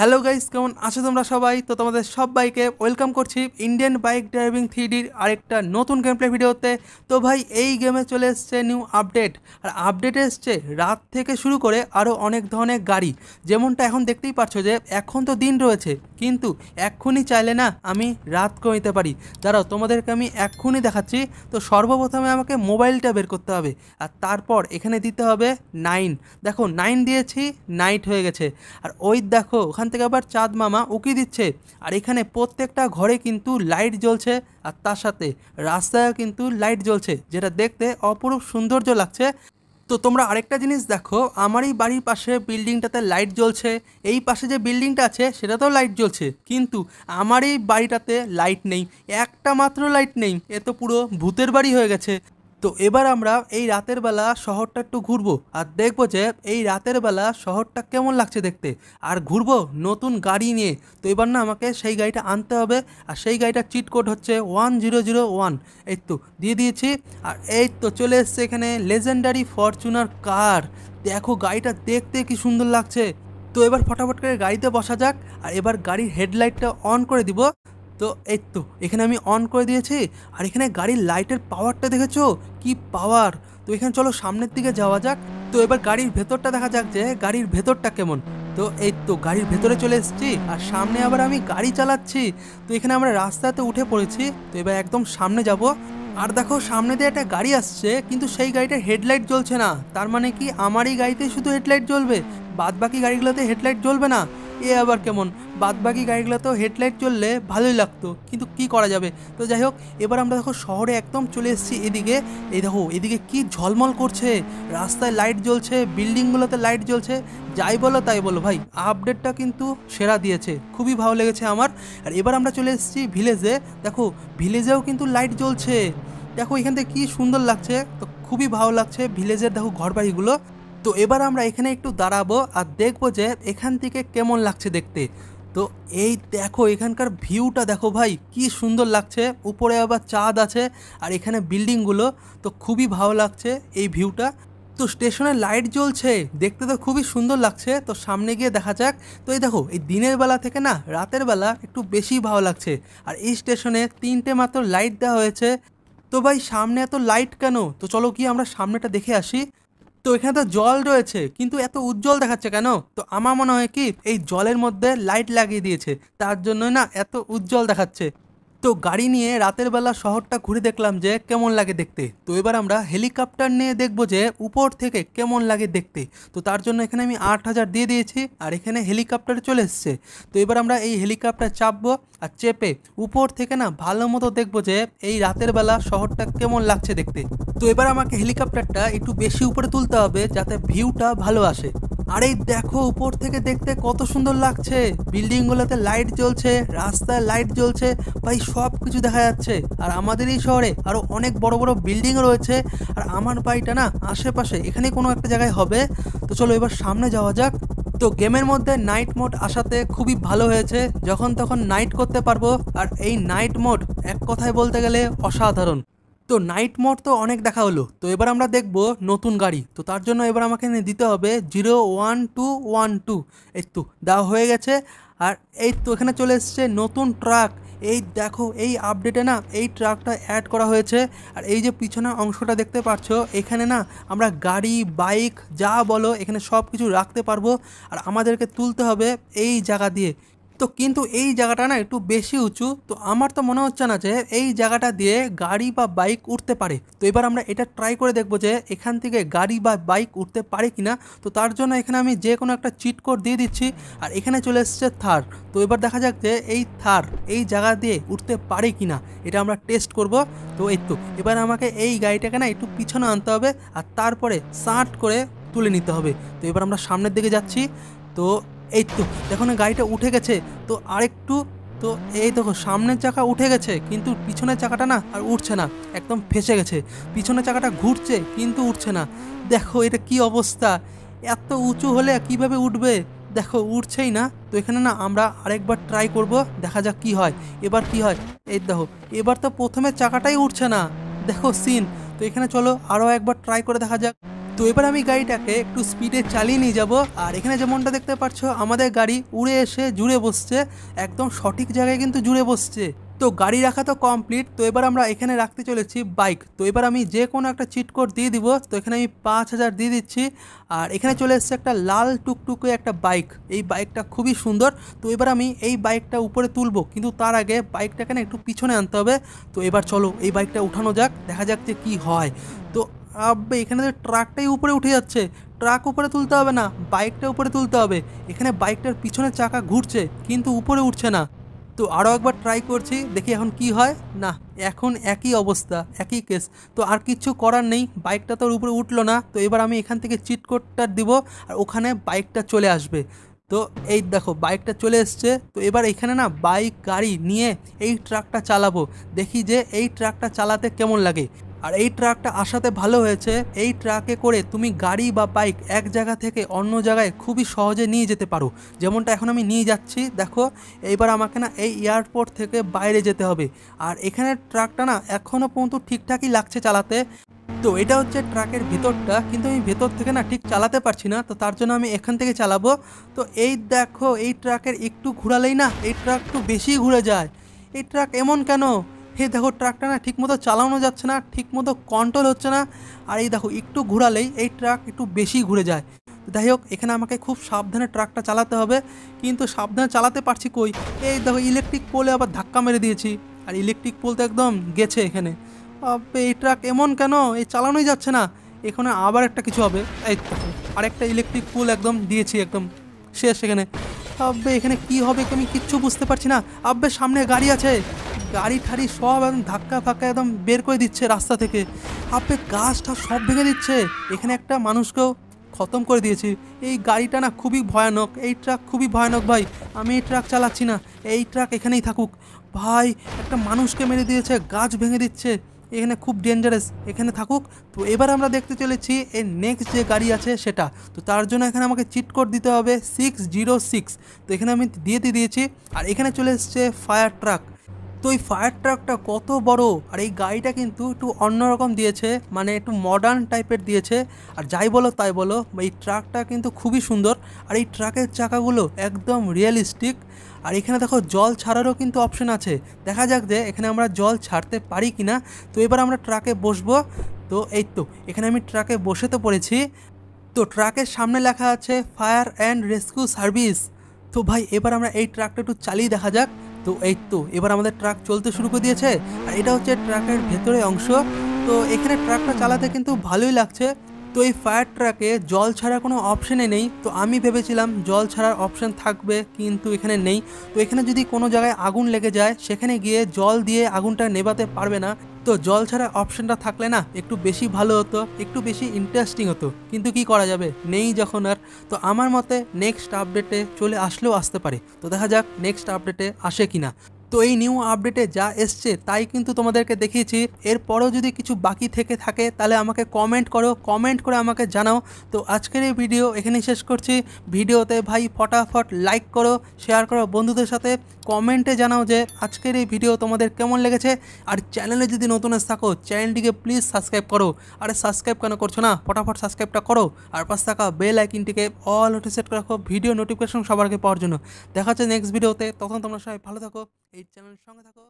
hello guys কেমন আছো তোমরা সবাই তো তোমাদের সব বাইকে ওয়েলকাম করছি ইন্ডিয়ান বাইক ড্রাইভিং থ্রিডির আরেকটা নতুন গেমপ্লে ভিডিওতে তো ভাই এই গেমে চলে এসছে নিউ আপডেট আর আপডেট এসছে রাত থেকে শুরু করে আরও অনেক ধরনের গাড়ি যেমনটা এখন দেখতেই পাচ্ছ যে এখন তো দিন রয়েছে কিন্তু এক্ষুনি চাইলে না আমি রাত কমিতে পারি দাঁড়াও তোমাদেরকে আমি এক্ষুনি দেখাচ্ছি তো সর্বপ্রথমে আমাকে মোবাইলটা বের করতে হবে আর তারপর এখানে দিতে হবে নাইন দেখো নাইন দিয়েছি নাইট হয়ে গেছে আর ওই দেখো ওখান থেকে আবার চাঁদ মামা উকি দিচ্ছে আর এখানে প্রত্যেকটা ঘরে কিন্তু লাইট জ্বলছে আর তার সাথে রাস্তায় কিন্তু লাইট জ্বলছে যেটা দেখতে অপরূপ সৌন্দর্য লাগছে তো তোমরা আরেকটা জিনিস দেখো আমার এই বাড়ির পাশে বিল্ডিংটাতে লাইট জ্বলছে এই পাশে যে বিল্ডিংটা আছে সেটাতেও লাইট জ্বলছে কিন্তু আমার এই বাড়িটাতে লাইট নেই একটা মাত্র লাইট নেই এ তো পুরো ভূতের বাড়ি হয়ে গেছে তো এবার আমরা এই রাতের বেলা শহরটা একটু ঘুরবো আর দেখবো যে এই রাতের বেলা শহরটা কেমন লাগছে দেখতে আর ঘুরবো নতুন গাড়ি নিয়ে তো এবার না আমাকে সেই গাড়িটা আনতে হবে আর সেই গাড়িটার চিট কোড হচ্ছে ওয়ান জিরো জিরো ওয়ান এই তো দিয়ে দিয়েছি আর এই তো চলে এসছে এখানে লেজেন্ডারি ফরচুনার কার দেখো গাড়িটা দেখতে কি সুন্দর লাগছে তো এবার ফটাফট করে গাড়িতে বসা যাক আর এবার গাড়ির হেডলাইটটা অন করে দিব তো এই তো এখানে আমি অন করে দিয়েছি আর এখানে গাড়ির লাইটের পাওয়ারটা দেখেছো কি পাওয়ার তো এখানে চলো সামনের দিকে যাওয়া যাক তো এবার গাড়ির ভেতরটা দেখা যাক যে গাড়ির ভেতরটা কেমন তো এই তো গাড়ির ভেতরে চলে এসেছি আর সামনে আবার আমি গাড়ি চালাচ্ছি তো এখানে আমরা রাস্তাতে উঠে পড়েছি তো এবার একদম সামনে যাব আর দেখো সামনে দিয়ে একটা গাড়ি আসছে কিন্তু সেই গাড়িটার হেডলাইট জ্বলছে না তার মানে কি আমারই গাড়িতে শুধু হেডলাইট জ্বলবে বাদ বাকি গাড়িগুলোতে হেডলাইট জ্বলবে না এ আবার কেমন বাদবাকি গাড়িগুলো তো হেডলাইট চললে ভালোই লাগতো কিন্তু কি করা যাবে তো যাই হোক এবার আমরা দেখো শহরে একদম চলে এসেছি এদিকে এই দেখো এদিকে কি ঝলমল করছে রাস্তায় লাইট জ্বলছে বিল্ডিংগুলোতে লাইট জ্বলছে যাই বলো তাই বলো ভাই আপডেটটা কিন্তু সেরা দিয়েছে খুবই ভালো লেগেছে আমার আর এবার আমরা চলে এসেছি ভিলেজে দেখো ভিলেজেও কিন্তু লাইট জ্বলছে দেখো এখান থেকে কী সুন্দর লাগছে তো খুবই ভালো লাগছে ভিলেজের দেখো ঘরবাড়িগুলো তো এবার আমরা এখানে একটু দাঁড়াবো আর দেখবো যে এখান থেকে কেমন লাগছে দেখতে তো এই দেখো এখানকার ভিউটা দেখো ভাই কি সুন্দর লাগছে উপরে আবার চাঁদ আছে আর এখানে বিল্ডিংগুলো তো খুবই ভালো লাগছে এই ভিউটা তো স্টেশনে লাইট জ্বলছে দেখতে তো খুবই সুন্দর লাগছে তো সামনে গিয়ে দেখা যাক তো এই দেখো এই দিনের বেলা থেকে না রাতের বেলা একটু বেশি ভালো লাগছে আর এই স্টেশনে তিনটে মাত্র লাইট দেওয়া হয়েছে তো ভাই সামনে এত লাইট কেন তো চলো কি আমরা সামনেটা দেখে আসি তো এখানে তো জল রয়েছে কিন্তু এত উজ্জ্বল দেখাচ্ছে কেন তো আমার মনে হয় কি এই জলের মধ্যে লাইট লাগিয়ে দিয়েছে তার জন্যই না এত উজ্জ্বল দেখাচ্ছে তো গাড়ি নিয়ে রাতের বেলা শহরটা ঘুরে দেখলাম যে কেমন লাগে দেখতে তো এবার আমরা হেলিকপ্টার নিয়ে দেখবো যে উপর থেকে কেমন লাগে দেখতে তো তার জন্য এখানে আমি আট হাজার দিয়ে দিয়েছি আর এখানে হেলিকপ্টার চলে এসছে তো এবার আমরা এই হেলিকপ্টার চাপবো আর চেপে উপর থেকে না ভালো মতো দেখবো যে এই রাতের বেলা শহরটা কেমন লাগছে দেখতে তো এবার আমাকে হেলিকপ্টারটা একটু বেশি উপরে তুলতে হবে যাতে ভিউটা ভালো আসে আরে দেখো উপর থেকে দেখতে কত সুন্দর লাগছে বিল্ডিং গুলোতে লাইট জ্বলছে রাস্তায় লাইট জ্বলছে ভাই সব কিছু দেখা যাচ্ছে আর আমাদের এই শহরে আরো অনেক বড় বড় বিল্ডিং রয়েছে আর আমার বাড়িটা না আশেপাশে এখানে কোনো একটা জায়গায় হবে তো চলো এবার সামনে যাওয়া যাক তো গেমের মধ্যে নাইট মোড আসাতে খুবই ভালো হয়েছে যখন তখন নাইট করতে পারবো আর এই নাইট মোড এক কথায় বলতে গেলে অসাধারণ তো নাইট মোড তো অনেক দেখা হলো তো এবার আমরা দেখব নতুন গাড়ি তো তার জন্য এবার আমাকে দিতে হবে zero one two one two এই তো দেওয়া হয়ে গেছে আর এই তো এখানে চলে এসছে নতুন ট্রাক এই দেখো এই আপডেটে না এই ট্রাকটা অ্যাড করা হয়েছে আর এই যে পিছনের অংশটা দেখতে পাচ্ছ এখানে না আমরা গাড়ি বাইক যা বলো এখানে সব কিছু রাখতে পারবো আর আমাদেরকে তুলতে হবে এই জায়গা দিয়ে তো কিন্তু এই জায়গাটা না একটু বেশি উঁচু তো আমার তো মনে হচ্ছে না যে এই জায়গাটা দিয়ে গাড়ি বা বাইক উঠতে পারে তো এবার আমরা এটা ট্রাই করে দেখবো যে এখান থেকে গাড়ি বা বাইক উঠতে পারে কি না তো তার জন্য এখানে আমি যে কোনো একটা চিট কোড দিয়ে দিচ্ছি আর এখানে চলে এসছে থার তো এবার দেখা যাক যে এই থার এই জায়গা দিয়ে উঠতে পারে কি না এটা আমরা টেস্ট করব তো এই তো এবার আমাকে এই গাড়িটাকে না একটু পিছনে আনতে হবে আর তারপরে সার্ট করে তুলে নিতে হবে তো এবার আমরা সামনের দিকে যাচ্ছি তো এই তো দেখো না গাড়িটা উঠে গেছে তো আরেকটু তো এই দেখো সামনের চাকা উঠে গেছে কিন্তু পিছনের চাকাটা না আর উঠছে না একদম ফেসে গেছে পিছনের চাকাটা ঘুরছে কিন্তু উঠছে না দেখো এটা কি অবস্থা এত উঁচু হলে কিভাবে উঠবে দেখো উঠছেই না তো এখানে না আমরা আরেকবার ট্রাই করব দেখা যাক কি হয় এবার কি হয় এই দেখো এবার তো প্রথমে চাকাটাই উঠছে না দেখো সিন তো এখানে চলো আরও একবার ট্রাই করে দেখা যাক তো এবার আমি গাড়িটাকে একটু স্পিডে চালিয়ে নিয়ে যাব আর এখানে যেমনটা দেখতে পাচ্ছ আমাদের গাড়ি উড়ে এসে জুড়ে বসছে একদম সঠিক জায়গায় কিন্তু জুড়ে বসছে তো গাড়ি রাখা তো কমপ্লিট তো এবার আমরা এখানে রাখতে চলেছি বাইক তো এবার আমি যে কোনো একটা চিট কোড দিয়ে দিব তো এখানে আমি পাঁচ হাজার দিয়ে দিচ্ছি আর এখানে চলে এসছে একটা লাল টুকটুকে একটা বাইক এই বাইকটা খুবই সুন্দর তো এবার আমি এই বাইকটা উপরে তুলবো কিন্তু তার আগে বাইকটাকে না একটু পিছনে আনতে হবে তো এবার চলো এই বাইকটা উঠানো যাক দেখা যাক যে কী হয় তো আব্বে এখানে তো ট্রাকটাই উপরে উঠে যাচ্ছে ট্রাক উপরে তুলতে হবে না বাইকটা উপরে তুলতে হবে এখানে বাইকটার পিছনে চাকা ঘুরছে কিন্তু উপরে উঠছে না তো আরও একবার ট্রাই করছি দেখি এখন কি হয় না এখন একই অবস্থা একই কেস তো আর কিছু করার নেই বাইকটা তোর উপরে উঠলো না তো এবার আমি এখান থেকে চিট কোডটা দিব আর ওখানে বাইকটা চলে আসবে তো এই দেখো বাইকটা চলে এসছে তো এবার এখানে না বাইক গাড়ি নিয়ে এই ট্রাকটা চালাবো দেখি যে এই ট্রাকটা চালাতে কেমন লাগে আর এই ট্রাকটা আসাতে ভালো হয়েছে এই ট্রাকে করে তুমি গাড়ি বা বাইক এক জায়গা থেকে অন্য জায়গায় খুবই সহজে নিয়ে যেতে পারো যেমনটা এখন আমি নিয়ে যাচ্ছি দেখো এইবার আমাকে না এই এয়ারপোর্ট থেকে বাইরে যেতে হবে আর এখানে ট্রাকটা না এখনও পর্যন্ত ঠিকঠাকই লাগছে চালাতে তো এটা হচ্ছে ট্রাকের ভেতরটা কিন্তু আমি ভেতর থেকে না ঠিক চালাতে পারছি না তো তার জন্য আমি এখান থেকে চালাবো তো এই দেখো এই ট্রাকের একটু ঘুরালেই না এই ট্রাক একটু বেশি ঘুরে যায় এই ট্রাক এমন কেন হে দেখো ট্রাকটা না ঠিকমতো চালানো যাচ্ছে না ঠিকমতো কন্ট্রোল হচ্ছে না আর এই দেখো একটু ঘোরালেই এই ট্রাক একটু বেশি ঘুরে যায় যাই হোক এখানে আমাকে খুব সাবধানে ট্রাকটা চালাতে হবে কিন্তু সাবধানে চালাতে পারছি কই এই দেখো ইলেকট্রিক পোলে আবার ধাক্কা মেরে দিয়েছি আর ইলেকট্রিক পোল তো একদম গেছে এখানে এই ট্রাক এমন কেন এই চালানোই যাচ্ছে না এখানে আবার একটা কিছু হবে এই আরেকটা ইলেকট্রিক পোল একদম দিয়েছি একদম শেষ এখানে আব্বে এখানে কি হবে আমি কিচ্ছু বুঝতে পারছি না আব্বে সামনে গাড়ি আছে গাড়ি ঠাড়ি সব একদম ধাক্কা ফাক্কা একদম বের করে দিচ্ছে রাস্তা থেকে আপে গাছটা সব ভেঙে দিচ্ছে এখানে একটা মানুষকেও খতম করে দিয়েছি এই গাড়িটা না খুবই ভয়ানক এই ট্রাক খুবই ভয়ানক ভাই আমি এই ট্রাক চালাচ্ছি না এই ট্রাক এখানেই থাকুক ভাই একটা মানুষকে মেরে দিয়েছে গাছ ভেঙে দিচ্ছে এখানে খুব ডেঞ্জারাস এখানে থাকুক তো এবার আমরা দেখতে চলেছি এর নেক্সট যে গাড়ি আছে সেটা তো তার জন্য এখানে আমাকে চিট কোড দিতে হবে সিক্স জিরো সিক্স তো এখানে আমি দিয়ে দিয়েছি আর এখানে চলে এসছে ফায়ার ট্রাক তো এই ফায়ার ট্রাকটা কত বড় আর এই গাড়িটা কিন্তু একটু অন্যরকম দিয়েছে মানে একটু মডার্ন টাইপের দিয়েছে আর যাই বলো তাই বলো এই ট্রাকটা কিন্তু খুবই সুন্দর আর এই ট্রাকের চাকাগুলো একদম রিয়েলিস্টিক আর এখানে দেখো জল ছাড়ারও কিন্তু অপশন আছে দেখা যাক যে এখানে আমরা জল ছাড়তে পারি কি না তো এবার আমরা ট্রাকে বসবো তো এই তো এখানে আমি ট্রাকে বসে তো পড়েছি তো ট্রাকের সামনে লেখা আছে ফায়ার অ্যান্ড রেস্কিউ সার্ভিস তো ভাই এবার আমরা এই ট্রাকটা একটু চালিয়ে দেখা যাক তো এই তো এবার আমাদের ট্রাক চলতে শুরু করে দিয়েছে আর এটা হচ্ছে ট্রাকের ভেতরে অংশ তো এখানে ট্রাকটা চালাতে কিন্তু ভালোই লাগছে তো এই ফায়ার ট্রাকে জল ছাড়া কোনো অপশানে নেই তো আমি ভেবেছিলাম জল ছাড়ার অপশান থাকবে কিন্তু এখানে নেই তো এখানে যদি কোনো জায়গায় আগুন লেগে যায় সেখানে গিয়ে জল দিয়ে আগুনটা নেবাতে পারবে না তো জল ছাড়া অপশনটা থাকলে না একটু বেশি ভালো হতো একটু বেশি ইন্টারেস্টিং হতো কিন্তু কি করা যাবে নেই যখন আর তো আমার মতে নেক্সট আপডেটে চলে আসলেও আসতে পারে তো দেখা যাক নেক্সট আপডেটে আসে কিনা তো এই নিউ আপডেটে যা এসছে তাই কিন্তু তোমাদেরকে দেখিয়েছি এরপরও যদি কিছু বাকি থেকে থাকে তাহলে আমাকে কমেন্ট করো কমেন্ট করে আমাকে জানাও তো আজকের এই ভিডিও এখানেই শেষ করছি ভিডিওতে ভাই ফটাফট লাইক করো শেয়ার করো বন্ধুদের সাথে কমেন্টে জানাও যে আজকের এই ভিডিও তোমাদের কেমন লেগেছে আর চ্যানেলে যদি নতুন থাকো চ্যানেলটিকে প্লিজ সাবস্ক্রাইব করো আরে সাবস্ক্রাইব কেন করছো না ফটাফট সাবস্ক্রাইবটা করো আর পাশে থাকা বেল আইকিনটিকে অল নোটি সেট করে রাখো ভিডিও নোটিফিকেশন সবার আগে পাওয়ার জন্য দেখা হচ্ছে নেক্সট ভিডিওতে তখন তোমরা সবাই ভালো থাকো এই চ্যানেলের সঙ্গে থাকো